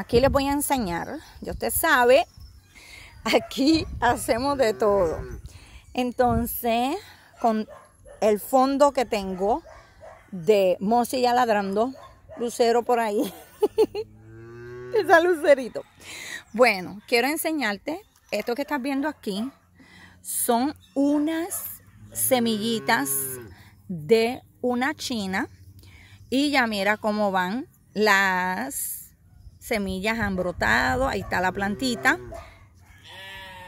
Aquí les voy a enseñar, ya usted sabe, aquí hacemos de todo. Entonces, con el fondo que tengo de mose ya ladrando, lucero por ahí. Esa lucerito. Bueno, quiero enseñarte, esto que estás viendo aquí son unas semillitas de una china. Y ya mira cómo van las semillas han brotado, ahí está la plantita.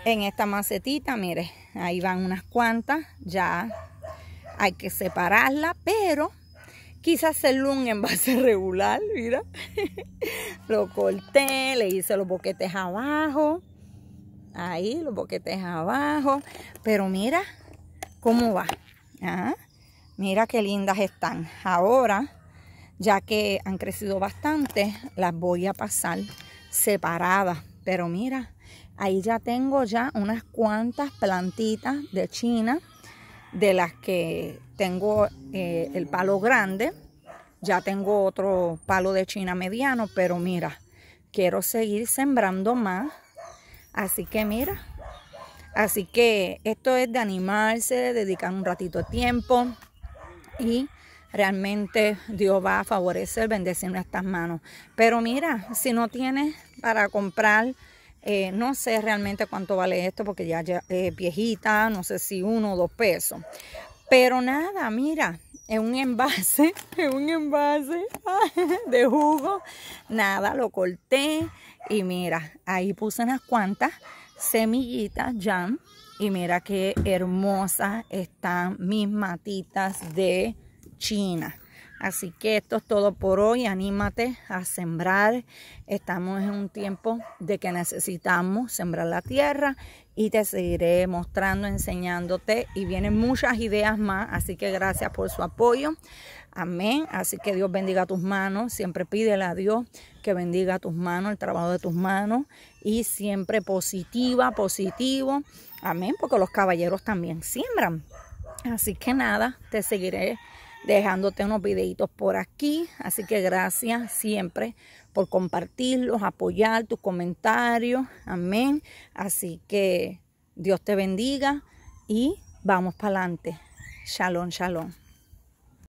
En esta macetita, mire, ahí van unas cuantas, ya hay que separarla, pero quizás hacerlo un envase regular, mira. lo corté, le hice los boquetes abajo, ahí los boquetes abajo, pero mira cómo va. Mira qué lindas están. Ahora ya que han crecido bastante, las voy a pasar separadas. Pero mira, ahí ya tengo ya unas cuantas plantitas de China, de las que tengo eh, el palo grande. Ya tengo otro palo de China mediano, pero mira, quiero seguir sembrando más. Así que mira, así que esto es de animarse, dedicar un ratito de tiempo y realmente Dios va a favorecer, bendecir estas manos. Pero mira, si no tienes para comprar, eh, no sé realmente cuánto vale esto porque ya, es viejita, no sé si uno o dos pesos. Pero nada, mira, es un envase, es un envase de jugo. Nada, lo corté y mira, ahí puse unas cuantas semillitas, ya. Y mira qué hermosas están mis matitas de China. Así que esto es todo por hoy. Anímate a sembrar. Estamos en un tiempo de que necesitamos sembrar la tierra y te seguiré mostrando, enseñándote. Y vienen muchas ideas más. Así que gracias por su apoyo. Amén. Así que Dios bendiga tus manos. Siempre pídele a Dios que bendiga tus manos, el trabajo de tus manos. Y siempre positiva, positivo. Amén. Porque los caballeros también siembran. Así que nada, te seguiré dejándote unos videitos por aquí. Así que gracias siempre por compartirlos, apoyar tus comentarios. Amén. Así que Dios te bendiga y vamos para adelante. Shalom, shalom.